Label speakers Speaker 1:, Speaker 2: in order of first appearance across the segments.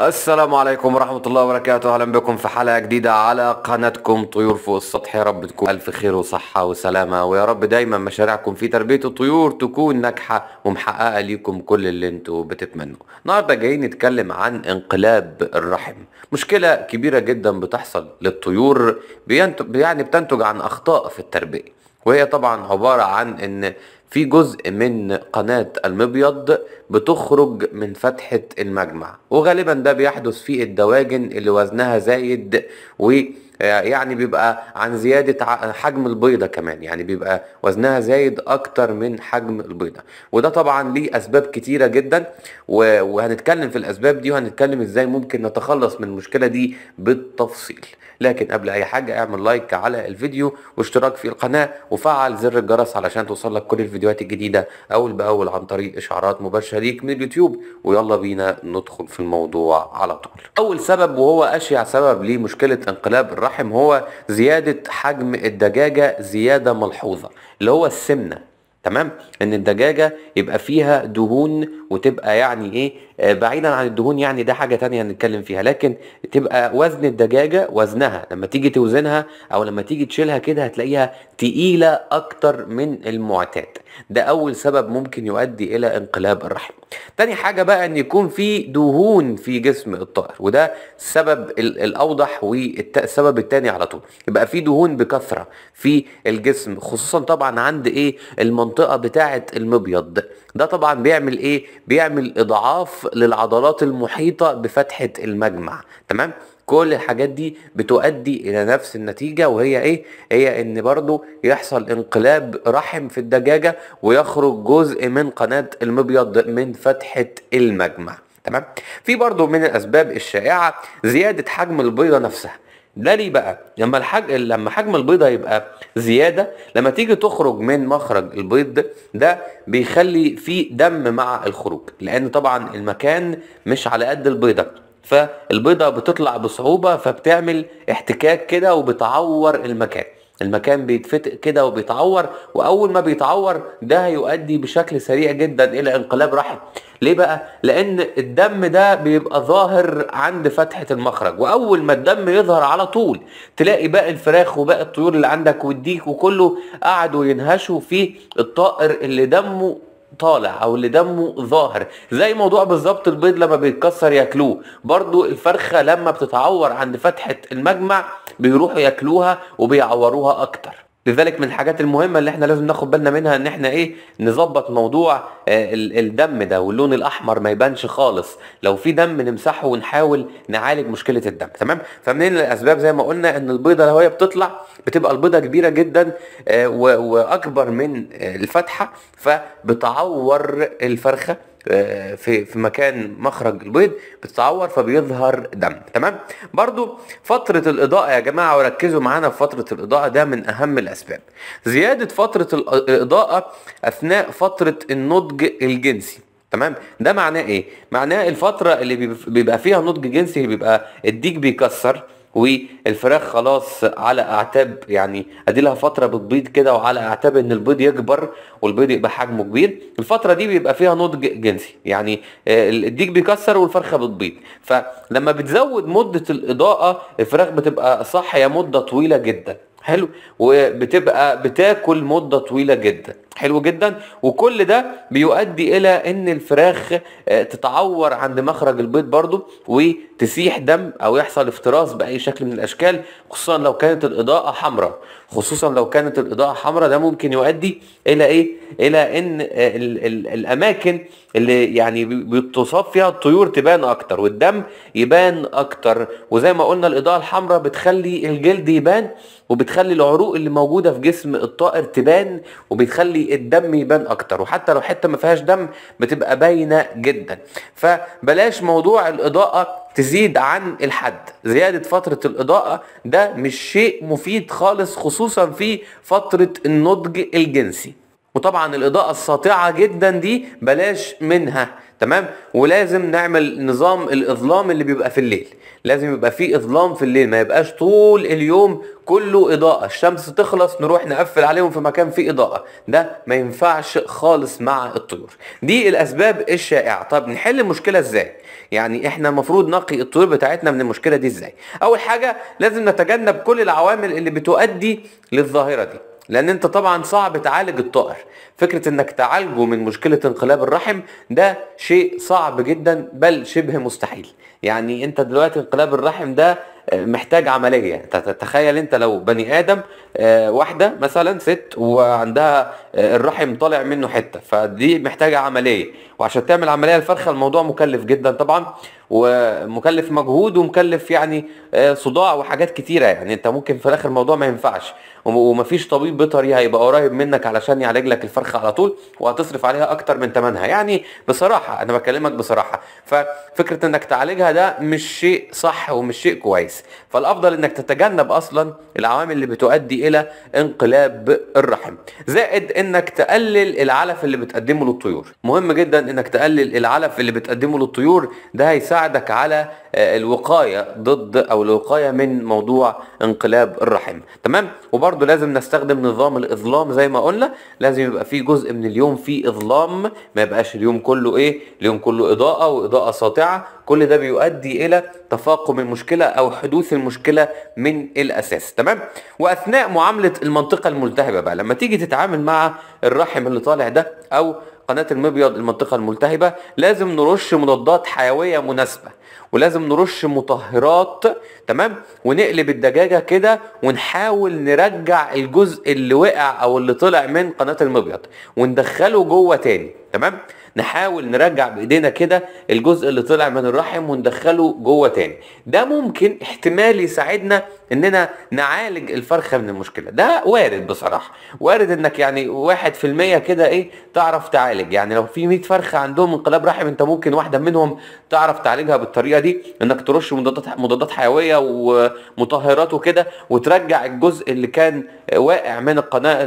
Speaker 1: السلام عليكم ورحمة الله وبركاته أهلا بكم في حلقة جديدة على قناتكم طيور فوق السطح يا رب تكون ألف خير وصحة وسلامة ويا رب دايما مشاريعكم في تربية الطيور تكون ناجحة ومحققة ليكم كل اللي انتوا بتتمنوه النهاردة جايين نتكلم عن انقلاب الرحم مشكلة كبيرة جدا بتحصل للطيور يعني بتنتج عن أخطاء في التربية وهي طبعا عبارة عن ان في جزء من قناة المبيض بتخرج من فتحة المجمع وغالبا ده بيحدث في الدواجن اللي وزنها زايد و يعني بيبقى عن زيادة حجم البيضة كمان يعني بيبقى وزنها زايد أكتر من حجم البيضة وده طبعا ليه أسباب كتيرة جدا وهنتكلم في الأسباب دي وهنتكلم إزاي ممكن نتخلص من المشكلة دي بالتفصيل لكن قبل أي حاجة اعمل لايك على الفيديو واشتراك في القناة وفعل زر الجرس علشان توصلك كل الفيديوهات الجديدة أول بأول عن طريق إشعارات مباشرة ليك من اليوتيوب ويلا بينا ندخل في الموضوع على طول أول سبب وهو أشيع سبب لمشكلة انقلاب الرحم الرحم هو زيادة حجم الدجاجة زيادة ملحوظة اللي هو السمنة تمام ان الدجاجة يبقى فيها دهون وتبقى يعني ايه آه، بعيدا عن الدهون يعني ده حاجه تانية هنتكلم فيها لكن تبقى وزن الدجاجه وزنها لما تيجي توزنها او لما تيجي تشيلها كده هتلاقيها تقيله اكتر من المعتاد ده اول سبب ممكن يؤدي الى انقلاب الرحم تاني حاجه بقى ان يكون في دهون في جسم الطائر وده السبب الاوضح والسبب التاني على طول يبقى في دهون بكثره في الجسم خصوصا طبعا عند ايه المنطقه بتاعه المبيض ده طبعا بيعمل ايه بيعمل اضعاف للعضلات المحيطة بفتحة المجمع تمام كل الحاجات دي بتؤدي الى نفس النتيجه وهي ايه هي ان برضو يحصل انقلاب رحم في الدجاجه ويخرج جزء من قناه المبيض من فتحه المجمع تمام في برضو من الاسباب الشائعه زياده حجم البيضه نفسها ده ليه بقى لما الحج... لما حجم البيضه يبقى زياده لما تيجي تخرج من مخرج البيض ده, ده بيخلي فيه دم مع الخروج لان طبعا المكان مش على قد البيضه فالبيضه بتطلع بصعوبه فبتعمل احتكاك كده وبتعور المكان المكان بيتفتق كده وبيتعور واول ما بيتعور ده هيؤدي بشكل سريع جدا الى انقلاب رحم ليه بقى لان الدم ده بيبقى ظاهر عند فتحه المخرج واول ما الدم يظهر على طول تلاقي باقي الفراخ وباقي الطيور اللي عندك والديك وكله قعدوا ينهشوا في الطائر اللي دمه طالع او اللي دمه ظاهر زي موضوع بالظبط البيض لما بيتكسر ياكلوه برضو الفرخه لما بتتعور عند فتحه المجمع بيروحوا ياكلوها وبيعوروها اكتر لذلك من الحاجات المهمه اللي احنا لازم ناخد بالنا منها ان احنا ايه نظبط موضوع آه، الدم ده واللون الاحمر ما يبانش خالص لو في دم نمسحه ونحاول نعالج مشكله الدم تمام فمنين الاسباب زي ما قلنا ان البيضه لو هي بتطلع بتبقى البيضه كبيره جدا آه، واكبر من آه، الفتحه فبتعور الفرخه آه، في في مكان مخرج البيض بتتعور فبيظهر دم تمام برضو فتره الاضاءه يا جماعه وركزوا معانا في فتره الاضاءه ده من اهم الاسباب زياده فتره الاضاءه اثناء فتره النضج الجنسي تمام ده معناه ايه معناه الفتره اللي بيبقى فيها نضج جنسي بيبقى الديك بيكسر والفراخ خلاص على اعتاب يعني ادي لها فتره بتبيض كده وعلى اعتاب ان البيض يكبر والبيض يبقى حجمه كبير الفتره دي بيبقى فيها نضج جنسي يعني آه، الديك بيكسر والفرخه بتبيض فلما بتزود مده الاضاءه الفراخ بتبقى صاحيه مده طويله جدا حلو وبتبقى بتاكل مده طويله جدا حلو جدا وكل ده بيؤدي الى ان الفراخ آه، تتعور عند مخرج البيض برضو وتسيح دم او يحصل افتراس باي شكل من الاشكال خصوصا لو كانت الاضاءه حمراء خصوصا لو كانت الاضاءه حمراء ده ممكن يؤدي الى ايه الى ان الـ آه، الـ الاماكن اللي يعني بتصاب فيها الطيور تبان اكتر والدم يبان اكتر وزي ما قلنا الاضاءه الحمراء بتخلي الجلد يبان وبتخلي العروق اللي موجوده في جسم الطائر تبان وبتخلي الدم يبان اكتر وحتى لو حته ما فيهاش دم بتبقى باينه جدا فبلاش موضوع الاضاءه تزيد عن الحد زيادة فترة الإضاءة ده مش شيء مفيد خالص خصوصا في فترة النضج الجنسي وطبعا الإضاءة الساطعة جدا دي بلاش منها تمام ولازم نعمل نظام الاظلام اللي بيبقى في الليل لازم يبقى في اظلام في الليل ما يبقاش طول اليوم كله اضاءه الشمس تخلص نروح نقفل عليهم في مكان فيه اضاءه ده ما ينفعش خالص مع الطيور دي الاسباب الشائعه طب نحل المشكله ازاي يعني احنا المفروض نقي الطيور بتاعتنا من المشكله دي ازاي اول حاجه لازم نتجنب كل العوامل اللي بتؤدي للظاهره دي لان انت طبعا صعب تعالج الطائر فكره انك تعالجه من مشكله انقلاب الرحم ده شيء صعب جدا بل شبه مستحيل يعني انت دلوقتي انقلاب الرحم ده آه، محتاج عمليه يعني تتخيل انت لو بني ادم آه، واحده مثلا ست وعندها آه، الرحم طالع منه حته فدي محتاجه عمليه وعشان تعمل عمليه الفرخه الموضوع مكلف جدا طبعا ومكلف مجهود ومكلف يعني صداع وحاجات كتيره يعني انت ممكن في الاخر الموضوع ما ينفعش ومفيش طبيب بيطري هيبقى قريب منك علشان يعالج لك الفرخه على طول وهتصرف عليها اكتر من ثمنها يعني بصراحه انا بكلمك بصراحه ففكره انك تعالجها ده مش شيء صح ومش شيء كويس فالافضل انك تتجنب اصلا العوامل اللي بتؤدي الى انقلاب الرحم زائد انك تقلل العلف اللي بتقدمه للطيور مهم جدا انك تقلل العلف اللي بتقدمه للطيور ده هيساعدك على آه، الوقايه ضد او الوقايه من موضوع انقلاب الرحم تمام وبرضو لازم نستخدم نظام الاظلام زي ما قلنا لازم يبقى في جزء من اليوم فيه اظلام ما يبقاش اليوم كله ايه اليوم كله اضاءه واضاءه ساطعه كل ده بيؤدي الى تفاقم المشكله او حدوث المشكله من الاساس تمام واثناء معامله المنطقه الملتهبه بقى لما تيجي تتعامل مع الرحم اللي طالع ده او قناة المبيض المنطقة الملتهبة لازم نرش مضادات حيوية مناسبة ولازم نرش مطهرات تمام ونقلب الدجاجة كده ونحاول نرجع الجزء اللي وقع او اللي طلع من قناة المبيض وندخله جوه تاني تمام نحاول نرجع بايدينا كده الجزء اللي طلع من الرحم وندخله جوه تاني ده ممكن احتمال يساعدنا اننا نعالج الفرخه من المشكله ده وارد بصراحه وارد انك يعني واحد في المية كده ايه تعرف تعالج يعني لو في 100 فرخه عندهم انقلاب رحم انت ممكن واحده منهم تعرف تعالجها بالطريقه دي انك ترش مضادات مضادات حيويه ومطهرات وكده وترجع الجزء اللي كان واقع من القناه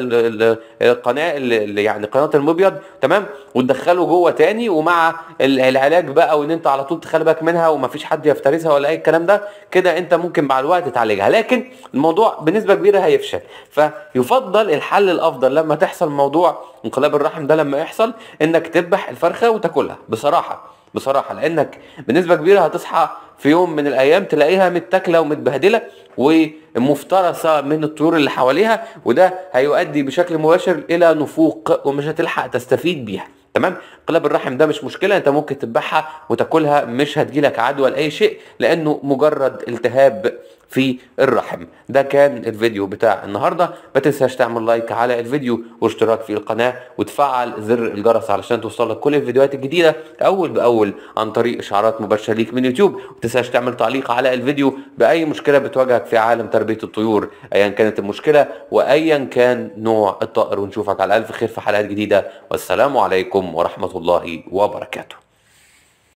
Speaker 1: القناه اللي يعني قناه المبيض تمام وتدخله جوه تاني ومع العلاج بقى وان انت على طول تخلي بالك منها ومفيش حد يفترسها ولا اي الكلام ده كده انت ممكن مع الوقت تعالجها لكن الموضوع بنسبه كبيره هيفشل فيفضل الحل الافضل لما تحصل موضوع انقلاب الرحم ده لما يحصل انك تذبح الفرخه وتاكلها بصراحه بصراحه لانك بنسبه كبيره هتصحى في يوم من الايام تلاقيها متاكله ومتبهدله ومفترسه من الطيور اللي حواليها وده هيؤدي بشكل مباشر الى نفوق ومش هتلحق تستفيد بيها تمام قلاب الرحم ده مش مشكله انت ممكن تتبعها وتاكلها مش هتجيلك عدوى لاي شيء لانه مجرد التهاب في الرحم ده كان الفيديو بتاع النهارده ما تنساش تعمل لايك على الفيديو واشتراك في القناه وتفعل زر الجرس علشان توصلك كل الفيديوهات الجديده اول باول عن طريق اشعارات مباشره ليك من يوتيوب ما تنساش تعمل تعليق على الفيديو باي مشكله بتواجهك في عالم تربيه الطيور ايا كانت المشكله وايا كان نوع الطائر ونشوفك على الف خير في حلقات جديده والسلام عليكم ورحمه الله وبركاته